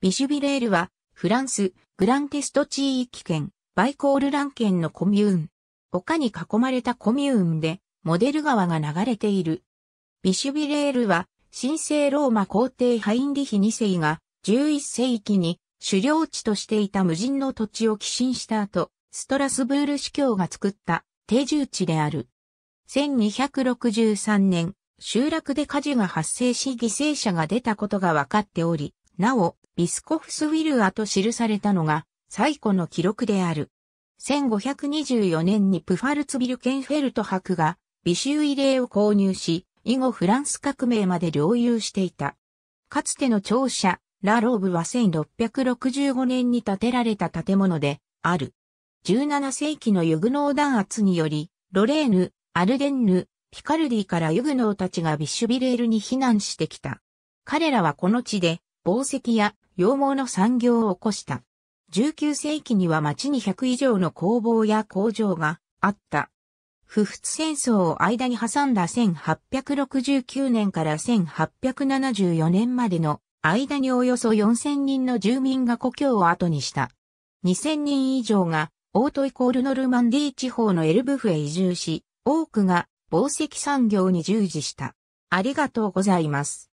ビシュビレールは、フランス、グランテスト地域圏、バイコールラン県のコミューン。丘に囲まれたコミューンで、モデル川が流れている。ビシュビレールは、神聖ローマ皇帝ハインリヒ2世が、11世紀に狩猟地としていた無人の土地を寄進した後、ストラスブール司教が作った定住地である。1263年、集落で火事が発生し犠牲者が出たことが分かっており、なお、ビスコフスウィルアと記されたのが最古の記録である。1524年にプファルツビルケンフェルト博が美州レ霊を購入し、以後フランス革命まで領有していた。かつての庁舎、ラローブは1665年に建てられた建物である。17世紀のユグノー弾圧により、ロレーヌ、アルデンヌ、ピカルディからユグノーたちがビッシュビレールに避難してきた。彼らはこの地で、宝石や羊毛の産業を起こした。19世紀には町に100以上の工房や工場があった。不仏戦争を間に挟んだ1869年から1874年までの間におよそ4000人の住民が故郷を後にした。2000人以上がオートイコールノルマンディー地方のエルブフへ移住し、多くが宝石産業に従事した。ありがとうございます。